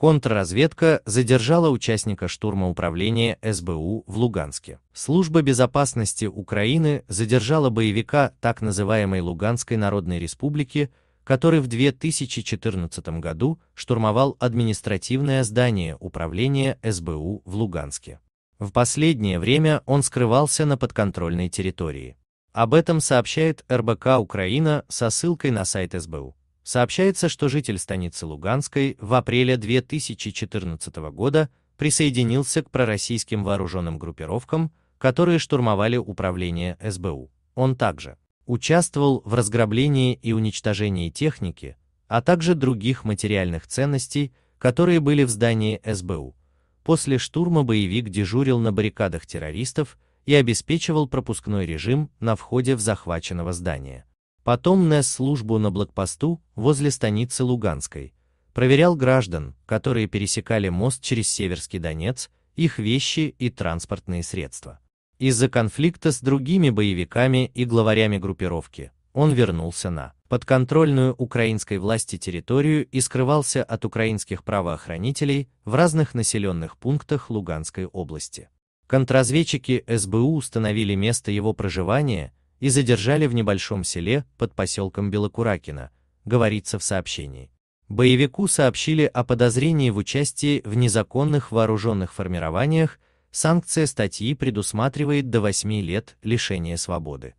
Контрразведка задержала участника штурма управления СБУ в Луганске. Служба безопасности Украины задержала боевика так называемой Луганской Народной Республики, который в 2014 году штурмовал административное здание управления СБУ в Луганске. В последнее время он скрывался на подконтрольной территории. Об этом сообщает РБК Украина со ссылкой на сайт СБУ. Сообщается, что житель станицы Луганской в апреле 2014 года присоединился к пророссийским вооруженным группировкам, которые штурмовали управление СБУ. Он также участвовал в разграблении и уничтожении техники, а также других материальных ценностей, которые были в здании СБУ. После штурма боевик дежурил на баррикадах террористов и обеспечивал пропускной режим на входе в захваченного здания. Потом нес службу на блокпосту возле станицы Луганской, проверял граждан, которые пересекали мост через Северский Донец, их вещи и транспортные средства. Из-за конфликта с другими боевиками и главарями группировки он вернулся на подконтрольную украинской власти территорию и скрывался от украинских правоохранителей в разных населенных пунктах Луганской области. Контрразведчики СБУ установили место его проживания и задержали в небольшом селе под поселком Белокуракина, говорится в сообщении. Боевику сообщили о подозрении в участии в незаконных вооруженных формированиях, санкция статьи предусматривает до 8 лет лишения свободы.